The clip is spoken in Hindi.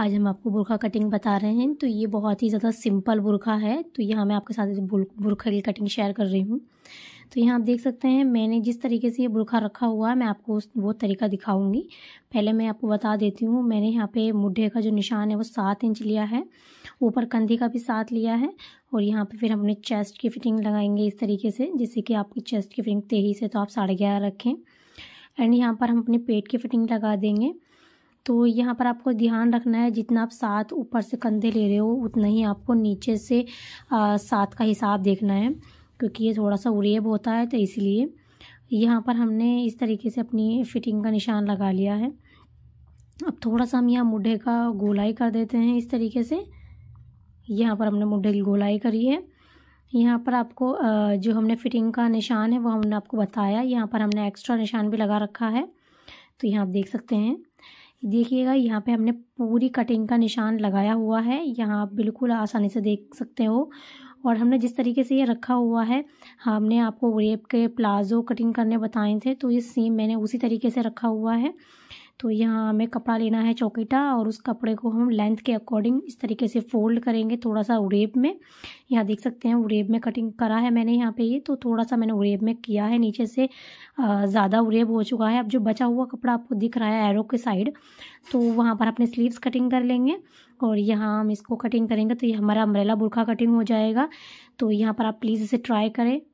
आज हम आपको बुरखा कटिंग बता रहे हैं तो ये बहुत ही ज़्यादा सिंपल बुरखा है तो यहाँ मैं आपके साथ बुरखा की कटिंग शेयर कर रही हूँ तो यहाँ आप देख सकते हैं मैंने जिस तरीके से ये बुरखा रखा हुआ है मैं आपको वो तरीका दिखाऊंगी पहले मैं आपको बता देती हूँ मैंने यहाँ पे मुढ़े का जो निशान है वो सात इंच लिया है ऊपर कंधे का भी साथ लिया है और यहाँ पे फिर हमने चेस्ट की फिटिंग लगाएंगे इस तरीके से जिससे कि आपकी चेस्ट की फिटिंग तेईस है तो आप साढ़े ग्यारह रखें एंड यहाँ पर हम अपने पेट की फिटिंग लगा देंगे तो यहाँ पर आपको ध्यान रखना है जितना आप सात ऊपर से कंधे ले रहे हो उतना ही आपको नीचे से सात का हिसाब देखना है क्योंकि ये थोड़ा सा उरेब होता है तो इसलिए यहाँ पर हमने इस तरीके से अपनी फिटिंग का निशान लगा लिया है अब थोड़ा सा हम यहाँ मुढ़े का गोलाई कर देते हैं इस तरीके से यहाँ पर हमने मुढ़े की गोलाई करी है यहाँ पर आपको जो हमने फिटिंग का निशान है वो हमने आपको बताया यहाँ पर हमने एक्स्ट्रा निशान भी लगा रखा है तो यहाँ आप देख सकते हैं देखिएगा यहाँ पे हमने पूरी कटिंग का निशान लगाया हुआ है यहाँ आप बिल्कुल आसानी से देख सकते हो और हमने जिस तरीके से ये रखा हुआ है हमने आपको रेप के प्लाज़ो कटिंग करने बताए थे तो ये सेम मैंने उसी तरीके से रखा हुआ है तो यहाँ हमें कपड़ा लेना है चौकीटा और उस कपड़े को हम लेंथ के अकॉर्डिंग इस तरीके से फोल्ड करेंगे थोड़ा सा उरेब में यहाँ देख सकते हैं उरेब में कटिंग करा है मैंने यहाँ पे ये तो थोड़ा सा मैंने उरेब में किया है नीचे से ज़्यादा उरेब हो चुका है अब जो बचा हुआ कपड़ा आपको दिख रहा है एरो के साइड तो वहाँ पर अपने स्लीव्स कटिंग कर लेंगे और यहाँ हम इसको कटिंग करेंगे तो ये हमारा अम्ब्रेला बुरखा कटिंग हो जाएगा तो यहाँ पर आप प्लीज़ इसे ट्राई करें